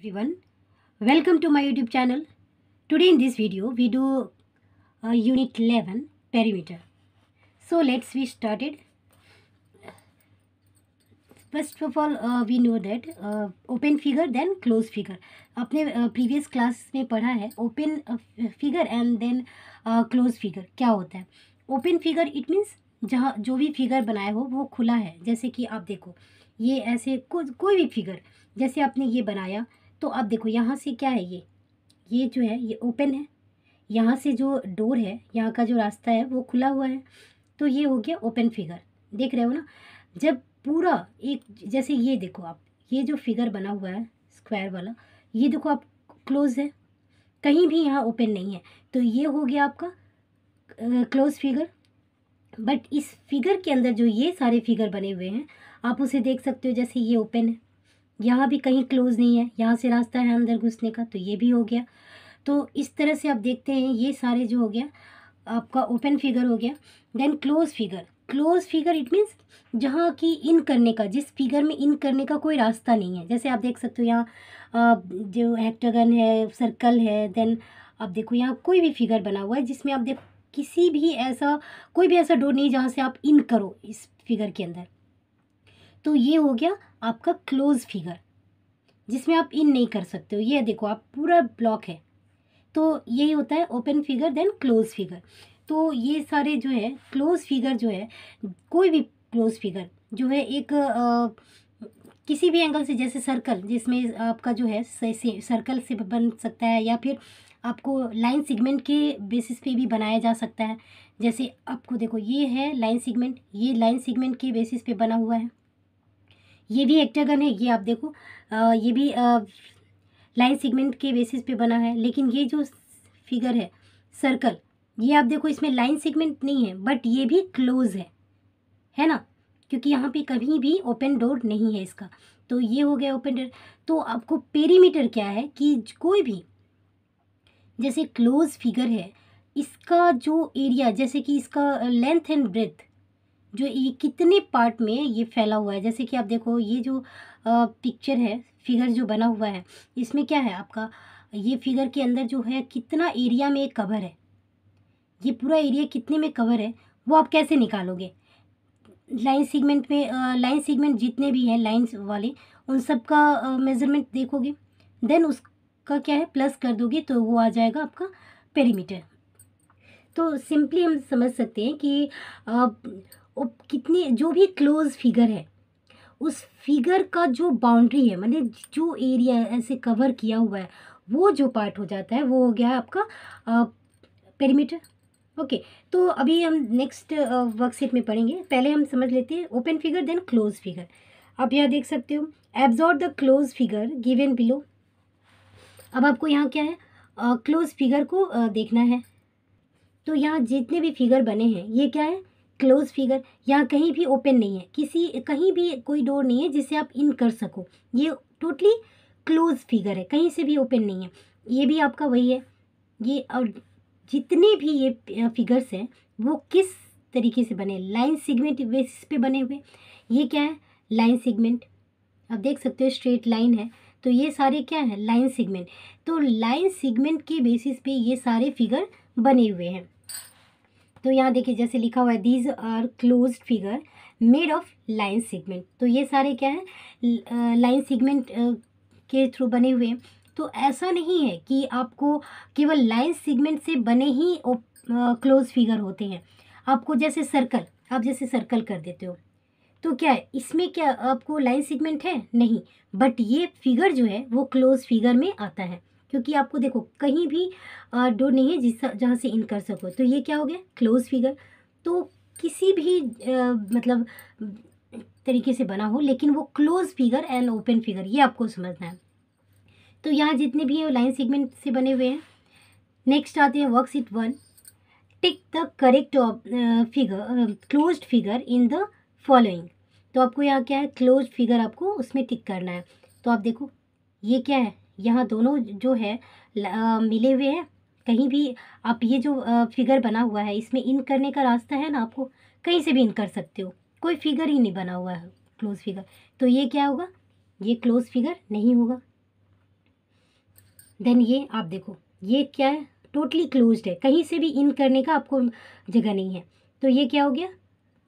everyone welcome to my youtube channel today in this video we do a uh, unit 11 perimeter so let's we started first of all uh, we know that uh, open figure then close figure apne uh, previous class mein padha hai open uh, figure and then uh, close figure kya hota hai open figure it means जहाँ जो भी figure बनाए हो वो खुला है जैसे कि आप देखो ये ऐसे को, कोई भी फिगर जैसे आपने ये बनाया तो आप देखो यहाँ से क्या है ये ये जो है ये ओपन है यहाँ से जो डोर है यहाँ का जो रास्ता है वो खुला हुआ है तो ये हो गया ओपन फिगर देख रहे हो ना जब पूरा एक जैसे ये देखो आप ये जो फिगर बना हुआ है स्क्वायर वाला ये देखो आप क्लोज है कहीं भी यहाँ ओपन नहीं है तो ये हो गया आपका क्लोज फिगर बट इस फिगर के अंदर जो ये सारे फिगर बने हुए हैं आप उसे देख सकते हो जैसे ये ओपन है यहाँ भी कहीं क्लोज़ नहीं है यहाँ से रास्ता है अंदर घुसने का तो ये भी हो गया तो इस तरह से आप देखते हैं ये सारे जो हो गया आपका ओपन फिगर हो गया then close figure close figure it means जहाँ की इन करने का जिस फिगर में इन करने का कोई रास्ता नहीं है जैसे आप देख सकते हो यहाँ जो हेक्टागन है सर्कल है देन आप देखो यहाँ कोई भी फिगर बना हुआ है जिसमें आप देखो किसी भी ऐसा कोई भी ऐसा डोर नहीं जहाँ से आप इन करो इस फिगर के अंदर तो ये हो गया आपका क्लोज फिगर जिसमें आप इन नहीं कर सकते हो ये देखो आप पूरा ब्लॉक है तो यही होता है open figure then close figure तो ये सारे जो है क्लोज फिगर जो है कोई भी क्लोज फिगर जो है एक आ, किसी भी एंगल से जैसे सर्कल जिसमें आपका जो है सर्कल से बन सकता है या फिर आपको लाइन सिगमेंट के बेसिस पे भी बनाया जा सकता है जैसे आपको देखो ये है लाइन सिगमेंट ये लाइन सिगमेंट के बेसिस पे बना हुआ है ये भी एक्टागन है ये आप देखो आ, ये भी लाइन सेगमेंट के बेसिस पे बना है लेकिन ये जो फिगर है सर्कल ये आप देखो इसमें लाइन सेगमेंट नहीं है बट ये भी क्लोज है है ना क्योंकि यहाँ पे कभी भी ओपन डोर नहीं है इसका तो ये हो गया ओपन डोर तो आपको पेरीमीटर क्या है कि कोई भी जैसे क्लोज फिगर है इसका जो एरिया जैसे कि इसका लेंथ एंड ब्रेथ जो ये कितने पार्ट में ये फैला हुआ है जैसे कि आप देखो ये जो पिक्चर है फिगर जो बना हुआ है इसमें क्या है आपका ये फिगर के अंदर जो है कितना एरिया में कवर है ये पूरा एरिया कितने में कवर है वो आप कैसे निकालोगे लाइन सीगमेंट में लाइन सीगमेंट जितने भी हैं लाइन्स वाले उन सब का मेज़रमेंट देखोगे देन उसका क्या है प्लस कर दोगे तो वो आ जाएगा आपका पेरीमीटर तो सिंपली हम समझ सकते हैं कि कितनी जो भी क्लोज फिगर है उस फिगर का जो बाउंड्री है मतलब जो एरिया ऐसे कवर किया हुआ है वो जो पार्ट हो जाता है वो हो गया आपका पेरीमीटर ओके okay, तो अभी हम नेक्स्ट वर्कशीट में पढ़ेंगे पहले हम समझ लेते हैं open figure then close figure आप यहाँ देख सकते हो observe the close figure given below अब आपको यहाँ क्या है क्लोज uh, फिगर को uh, देखना है तो यहाँ जितने भी फिगर बने हैं ये क्या है क्लोज फिगर यहाँ कहीं भी ओपन नहीं है किसी कहीं भी कोई डोर नहीं है जिसे आप इन कर सको ये टोटली क्लोज फिगर है कहीं से भी ओपन नहीं है ये भी आपका वही है ये और जितने भी ये फिगर्स हैं वो किस तरीके से बने लाइन सेगमेंट बेसिस पे बने हुए ये क्या है लाइन सेगमेंट आप देख सकते हो स्ट्रेट लाइन है तो ये सारे क्या है लाइन सेगमेंट तो लाइन सेगमेंट के बेसिस पे ये सारे फिगर बने हुए हैं तो यहाँ देखिए जैसे लिखा हुआ है these are close figure made of line segment तो ये सारे क्या हैं लाइन सीगमेंट के थ्रू बने हुए तो ऐसा नहीं है कि आपको केवल लाइन सीगमेंट से बने ही क्लोज फिगर होते हैं आपको जैसे सर्कल आप जैसे सर्कल कर देते हो तो क्या है इसमें क्या आपको लाइन सीगमेंट है नहीं बट ये फिगर जो है वो क्लोज फिगर में आता है क्योंकि आपको देखो कहीं भी डोर नहीं है जिस जहाँ से इन कर सको तो ये क्या हो गया क्लोज फिगर तो किसी भी आ, मतलब तरीके से बना हो लेकिन वो close figure and open figure ये आपको समझना है तो यहाँ जितने भी हैं लाइन सेगमेंट से बने हुए हैं नेक्स्ट आते हैं worksheet one tick the correct figure close figure in the following तो आपको यहाँ क्या है क्लोज फिगर आपको उसमें टिक करना है तो आप देखो ये क्या है यहाँ दोनों जो है आ, मिले हुए हैं कहीं भी आप ये जो आ, फिगर बना हुआ है इसमें इन करने का रास्ता है ना आपको कहीं से भी इन कर सकते हो कोई फिगर ही नहीं बना हुआ है क्लोज़ फिगर तो ये क्या होगा ये क्लोज़ फिगर नहीं होगा देन ये आप देखो ये क्या है टोटली क्लोज्ड है कहीं से भी इन करने का आपको जगह नहीं है तो ये क्या हो गया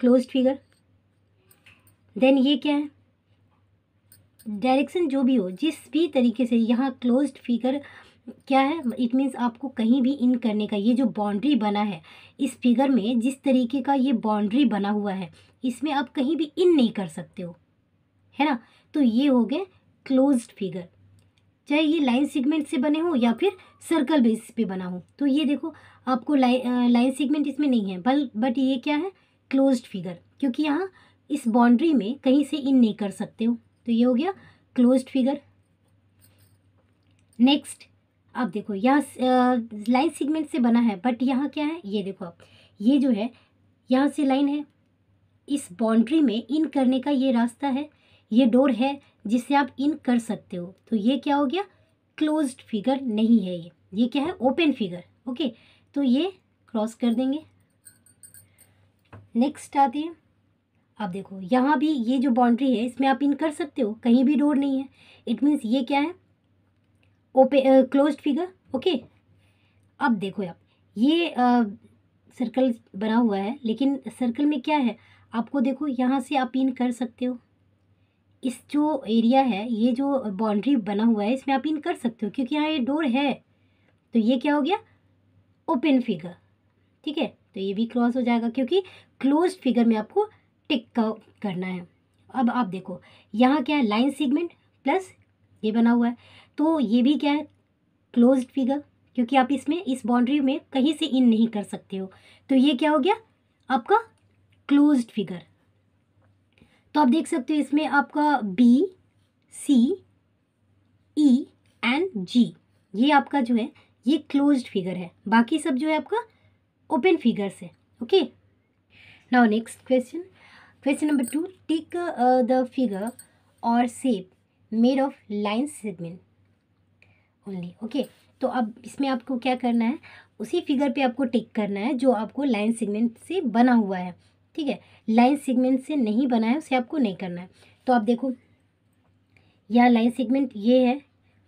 क्लोज फिगर देन ये क्या है डायरेक्शन जो भी हो जिस भी तरीके से यहाँ क्लोज्ड फिगर क्या है इट मीन्स आपको कहीं भी इन करने का ये जो बाउंड्री बना है इस फिगर में जिस तरीके का ये बाउंड्री बना हुआ है इसमें आप कहीं भी इन नहीं कर सकते हो है ना तो ये हो गए क्लोज फिगर चाहे ये लाइन सेगमेंट से बने हों या फिर सर्कल बेस पे बना हो तो ये देखो आपको लाइन लाइन सेगमेंट इसमें नहीं है बल बट ये क्या है क्लोज्ड फिगर क्योंकि यहाँ इस बाउंड्री में कहीं से इन नहीं कर सकते हो तो ये हो गया क्लोज्ड फिगर नेक्स्ट आप देखो यहाँ लाइन सीगमेंट से बना है बट यहाँ क्या है ये देखो आप ये जो है यहाँ से लाइन है इस बाउंड्री में इन करने का ये रास्ता है ये डोर है जिससे आप इन कर सकते हो तो ये क्या हो गया क्लोज फिगर नहीं है ये ये क्या है ओपन फिगर ओके तो ये क्रॉस कर देंगे नेक्स्ट आते हैं आप देखो यहाँ भी ये जो बाउंड्री है इसमें आप इन कर सकते हो कहीं भी डोर नहीं है इट मीन्स ये क्या है ओपे क्लोज फिगर ओके अब देखो आप ये सर्कल uh, बना हुआ है लेकिन सर्कल में क्या है आपको देखो यहाँ से आप इन कर सकते हो इस जो एरिया है ये जो बाउंड्री बना हुआ है इसमें आप इन कर सकते हो क्योंकि यहाँ ये डोर है तो ये क्या हो गया ओपन फिगर ठीक है तो ये भी क्रॉस हो जाएगा क्योंकि क्लोज फिगर में आपको टिक करना है अब आप देखो यहाँ क्या है लाइन सीगमेंट प्लस ये बना हुआ है तो ये भी क्या है क्लोज्ड फिगर क्योंकि आप इसमें इस बाउंड्री में कहीं से इन नहीं कर सकते हो तो ये क्या हो गया आपका क्लोज फिगर तो आप देख सकते हो इसमें आपका बी सी ई एंड जी ये आपका जो है ये क्लोज्ड फिगर है बाकी सब जो है आपका ओपन फिगर्स है okay now next question question number two tick the figure और shape made of line segment only okay तो अब इसमें आपको क्या करना है उसी फिगर पे आपको टिक करना है जो आपको लाइन सेगमेंट से बना हुआ है ठीक है लाइन सेगमेंट से नहीं बना है उसे आपको नहीं करना है तो आप देखो यह लाइन सेगमेंट ये है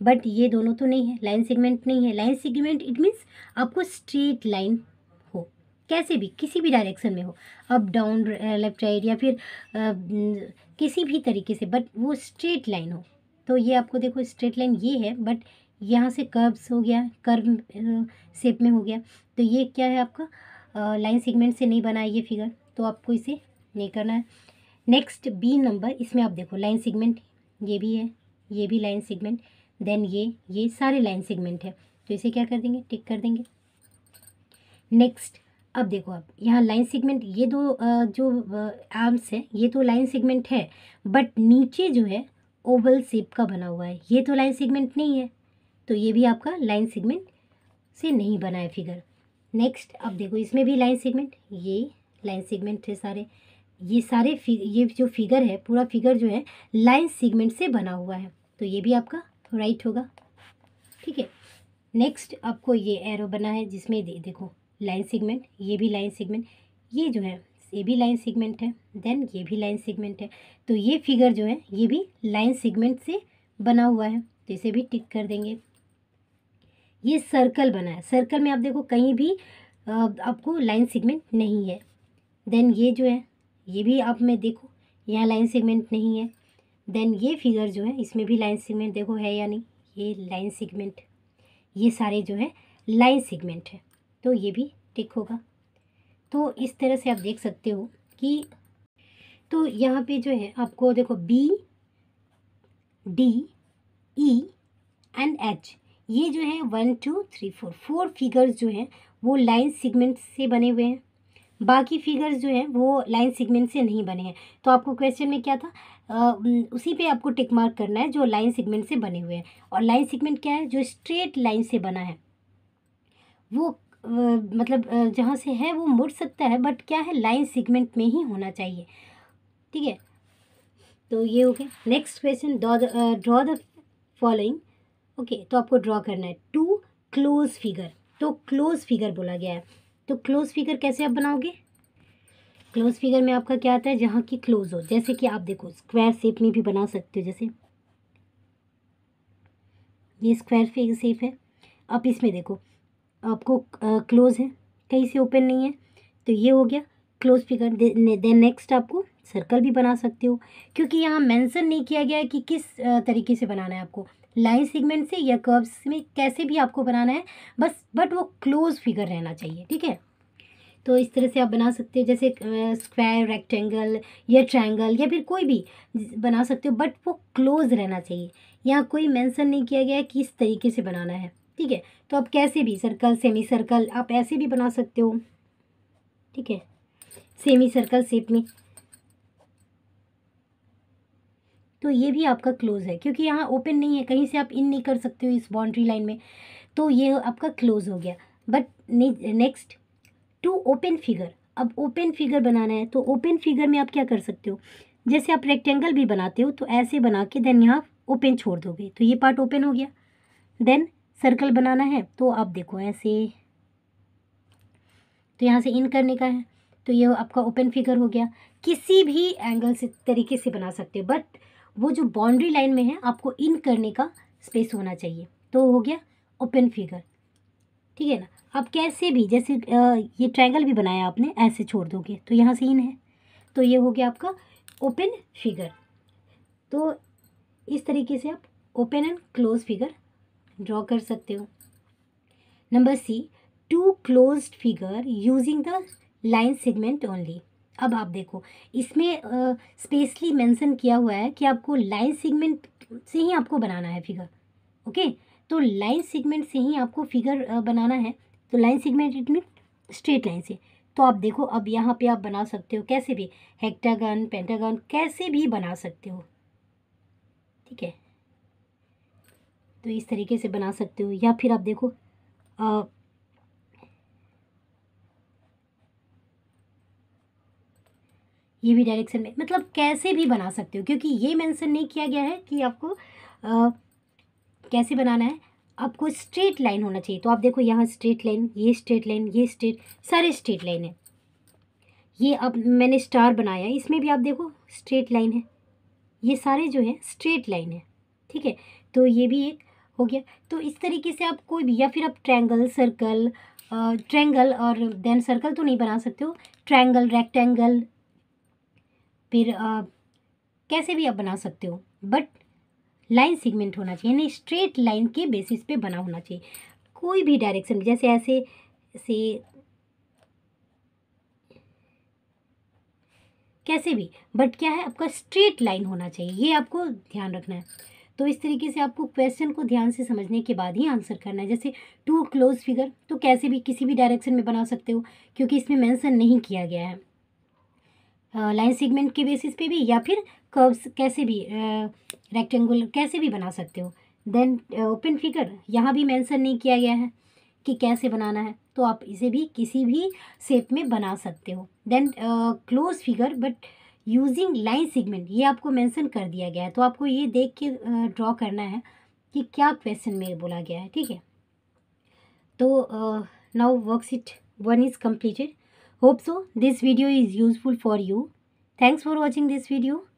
बट ये दोनों तो नहीं है लाइन सेगमेंट नहीं है लाइन सेगमेंट इट मीन्स आपको स्ट्रेट लाइन कैसे भी किसी भी डायरेक्शन में हो अप डाउन लेफ्ट राइट या फिर आ, uh, mm, किसी भी तरीके से बट वो स्ट्रेट लाइन हो तो ये आपको देखो स्ट्रेट लाइन ये है बट यहाँ से कर्व्स हो गया कर्व शेप uh, में हो गया तो ये क्या है आपका लाइन uh, सेगमेंट से नहीं बना है ये फिगर तो आपको इसे नहीं करना है नेक्स्ट बी नंबर इसमें आप देखो लाइन सेगमेंट ये भी है ये भी लाइन सेगमेंट देन ये ये सारे लाइन सेगमेंट है तो इसे क्या कर देंगे टिक कर देंगे नेक्स्ट अब देखो आप यहाँ लाइन सेगमेंट ये दो जो आर्म्स है ये तो लाइन सेगमेंट है बट नीचे जो है ओवल शेप का बना हुआ है ये तो लाइन सेगमेंट नहीं है तो ये भी आपका लाइन सेगमेंट से नहीं बना है फिगर नेक्स्ट अब देखो इसमें भी लाइन सेगमेंट ये लाइन सेगमेंट है सारे ये सारे ये जो फिगर है पूरा फिगर जो है लाइन सेगमेंट से बना हुआ है तो ये भी आपका राइट होगा ठीक है नेक्स्ट आपको ये एरो बना है जिसमें दे, देखो लाइन सेगमेंट ये भी लाइन सेगमेंट ये जो है ये भी लाइन सेगमेंट है देन ये भी लाइन सेगमेंट है तो ये फिगर जो है ये भी लाइन सेगमेंट से बना हुआ है तो इसे भी टिक कर देंगे ये सर्कल बना है सर्कल में आप देखो कहीं भी आपको लाइन सेगमेंट नहीं है देन ये जो है ये भी आप में देखो यहाँ लाइन सेगमेंट नहीं है देन ये फिगर जो है इसमें भी लाइन सेगमेंट देखो है या नहीं ये लाइन सेगमेंट ये सारे जो है लाइन सेगमेंट है तो ये भी टिक होगा तो इस तरह से आप देख सकते हो कि तो यहाँ पे जो है आपको देखो B D E and H ये जो है one two three four four figures जो हैं वो लाइन सिगमेंट से बने हुए हैं बाकी फिगर्स जो हैं वो लाइन सिगमेंट से नहीं बने हैं तो आपको क्वेश्चन में क्या था आ, उसी पे आपको टिक मार्क करना है जो लाइन सेगमेंट से बने हुए हैं और लाइन सिगमेंट क्या है जो स्ट्रेट लाइन से बना है वो मतलब जहाँ से है वो मुड़ सकता है बट क्या है लाइन सेगमेंट में ही होना चाहिए ठीक है तो ये हो गया next question draw the following okay तो आपको ड्रॉ करना है टू क्लोज फिगर तो क्लोज फिगर बोला गया है तो क्लोज फिगर कैसे आप बनाओगे क्लोज फिगर में आपका क्या आता है जहाँ की क्लोज हो जैसे कि आप देखो स्क्वायर शेप में भी बना सकते हो जैसे ये स्क्वायर फिगर शेप है आप इसमें देखो आपको क्लोज है कहीं से ओपन नहीं है तो ये हो गया क्लोज फिगर देन नेक्स्ट आपको सर्कल भी बना सकते हो क्योंकि यहाँ मेंशन नहीं किया गया है कि किस तरीके से बनाना है आपको लाइन सेगमेंट से या कर्व्स में कैसे भी आपको बनाना है बस बट वो क्लोज फिगर रहना चाहिए ठीक है तो इस तरह से आप बना सकते हो जैसे स्क्वायर रेक्टेंगल या ट्रायंगल या फिर कोई भी बना सकते हो बट वो क्लोज रहना चाहिए यहाँ कोई मेंशन नहीं किया गया है कि इस तरीके से बनाना है ठीक है तो आप कैसे भी सर्कल सेमी सर्कल आप ऐसे भी बना सकते हो ठीक है सेमी सर्कल सेप में तो ये भी आपका क्लोज है क्योंकि यहाँ ओपन नहीं है कहीं से आप इन नहीं कर सकते हो इस बाउंड्री लाइन में तो ये आपका क्लोज हो गया but next two open figure अब ओपन फिगर बनाना है तो ओपन फिगर में आप क्या कर सकते हो जैसे आप रेक्टेंगल भी बनाते हो तो ऐसे बना के देन यहाँ ओपन छोड़ दोगे तो ये पार्ट ओपन हो गया देन सर्कल बनाना है तो आप देखो ऐसे तो यहाँ से इन करने का है तो ये आपका ओपन फिगर हो गया किसी भी एंगल से तरीके से बना सकते हो बट वो जो बाउंड्री लाइन में है आपको इन करने का स्पेस होना चाहिए तो हो गया ओपन फिगर ठीक है ना अब कैसे भी जैसे ये ट्रायंगल भी बनाया आपने ऐसे छोड़ दोगे तो यहाँ से इन है तो ये हो गया आपका ओपन फिगर तो इस तरीके से आप open and close figure draw कर सकते हो number C two close figure using the line segment only अब आप देखो इसमें स्पेसली uh, मेंशन किया हुआ है कि आपको लाइन सेगमेंट से ही आपको बनाना है फिगर ओके okay? तो लाइन सेगमेंट से ही आपको फिगर uh, बनाना है तो line segment it mean straight line से तो आप देखो अब यहाँ पे आप बना सकते हो कैसे भी हेक्टागन पेंटागन कैसे भी बना सकते हो ठीक है तो इस तरीके से बना सकते हो या फिर आप देखो आ, ये भी डायरेक्शन में मतलब कैसे भी बना सकते हो क्योंकि ये मेंशन नहीं किया गया है कि आपको आ, कैसे बनाना है आपको स्ट्रेट लाइन होना चाहिए तो आप देखो यहाँ स्ट्रेट लाइन ये स्ट्रेट लाइन ये स्ट्रेट सारे स्ट्रेट लाइन है ये अब मैंने स्टार बनाया इसमें भी आप देखो स्ट्रेट लाइन है ये सारे जो है स्ट्रेट लाइन है ठीक है तो ये भी एक हो गया तो इस तरीके से आप कोई भी या फिर आप ट्रैंगल सर्कल ट्रैंगल और देन सर्कल तो नहीं बना सकते हो ट्रैंगल रेक्टेंगल फिर आ, कैसे भी आप बना सकते हो बट लाइन सिगमेंट होना चाहिए यानी स्ट्रेट लाइन के बेसिस पे बना होना चाहिए कोई भी डायरेक्शन जैसे ऐसे से कैसे भी बट क्या है आपका स्ट्रेट लाइन होना चाहिए ये आपको ध्यान रखना है तो इस तरीके से आपको क्वेश्चन को ध्यान से समझने के बाद ही आंसर करना है जैसे टू क्लोज फिगर तो कैसे भी किसी भी डायरेक्शन में बना सकते हो क्योंकि इसमें मैंसन नहीं किया गया है लाइन सेगमेंट के बेसिस पे भी या फिर कर्व्स कैसे भी रेक्टेंगुलर कैसे भी बना सकते हो देन ओपन फिगर यहाँ भी मेंशन नहीं किया गया है कि कैसे बनाना है तो आप इसे भी किसी भी शेप में बना सकते हो then close figure but using line segment ये आपको मेंशन कर दिया गया है तो आपको ये देख के ड्रॉ करना है कि क्या क्वेश्चन में बोला गया है ठीक है तो now worksheet one is completed hope so this video is useful for you thanks for watching this video